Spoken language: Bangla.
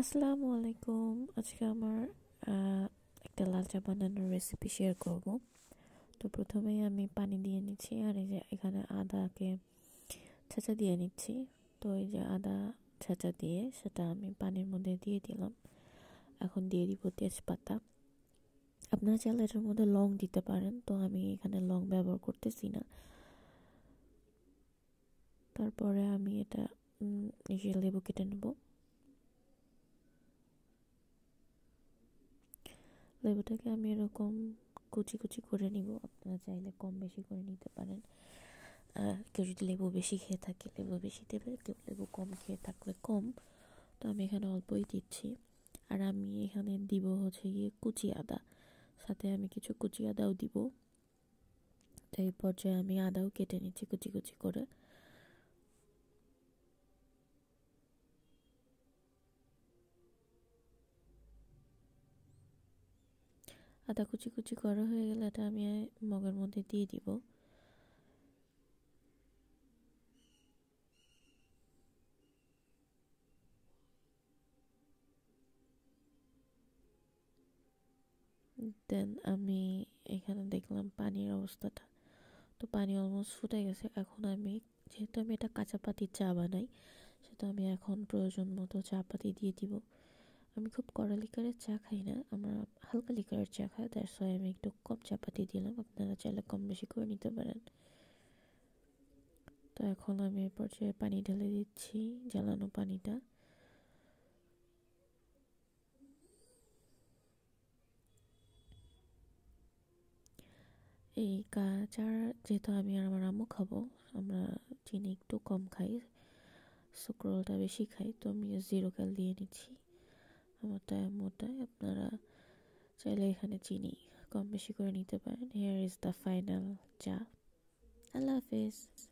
আসসালামু আলাইকুম আজকে আমার একটা লাল চা বানানোর রেসিপি শেয়ার করব তো প্রথমেই আমি পানি দিয়ে নিচ্ছি আর এই যে এখানে আদাকে ছাঁচা দিয়ে নিচ্ছি তো এই যে আদা ছাঁচা দিয়ে সেটা আমি পানির মধ্যে দিয়ে দিলাম এখন দিয়ে দিব তেজপাতা আপনারা চাল এটার মধ্যে লং দিতে পারেন তো আমি এখানে লং ব্যবহার করতেছি না তারপরে আমি এটা নিজে লেবু কেটে নেবো লেবুটাকে আমি এরকম কুচি কুচি করে নিব আপনারা চাইলে কম বেশি করে নিতে পারেন কেউ যদি লেবু বেশি খেয়ে থাকে লেবু বেশি দেবে কেউ লেবু কম খেয়ে থাকলে কম তো আমি এখানে অল্পই দিচ্ছি আর আমি এখানে দিব হচ্ছে গিয়ে কুচি আদা সাথে আমি কিছু কুচি আদাও দিব তো এই পর্যায়ে আমি আদাও কেটে নিচ্ছি কুচি কুচি করে আদা কুচি কুচি করা হয়ে গেলে এটা আমি মগের মধ্যে দিয়ে দিব দেন আমি এখানে দেখলাম পানির অবস্থাটা তো পানি অলমোস্ট ফুটে গেছে এখন আমি যেহেতু আমি এটা কাঁচা পাতির চা বানাই সেটা আমি এখন প্রয়োজন মতো চা পাতি দিয়ে দিব আমি খুব কড়া লিকারের চা খাই না আমরা হালকা লিকারের চা খাই তার সয় আমি একটু কম চাপাতি দিলাম আপনারা চাইলে কম বেশি করে নিতে পারেন তো এখন আমি এ পর্যায়ে পানি ঢেলে দিচ্ছি জ্বালানো পানিটা এই চা যেহেতু আমি আর আমার আম্মু খাবো আমরা চিনি একটু কম খাই সুক্রোলটা বেশি খাই তো আমি জিরো ক্যাল দিয়ে নিচ্ছি মোটায় মোটায় আপনারা চাইলে এখানে চিনি কম বেশি করে নিতে পারেন হেয়ার ইজ দ্য ফাইনাল চা আল্লাহ হাফিজ